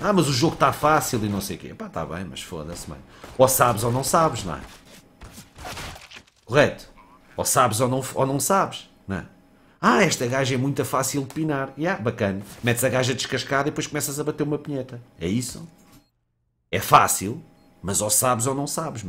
Ah, mas o jogo está fácil e não sei o quê. Pá, está bem, mas foda-se, mano. Ou sabes ou não sabes, não é? Correto? Ou sabes ou não, ou não sabes, não é? Ah, esta gaja é muito fácil de pinar. Ya, yeah, bacana. Metes a gaja descascada e depois começas a bater uma pinheta. É isso? É fácil, mas ou sabes ou não sabes.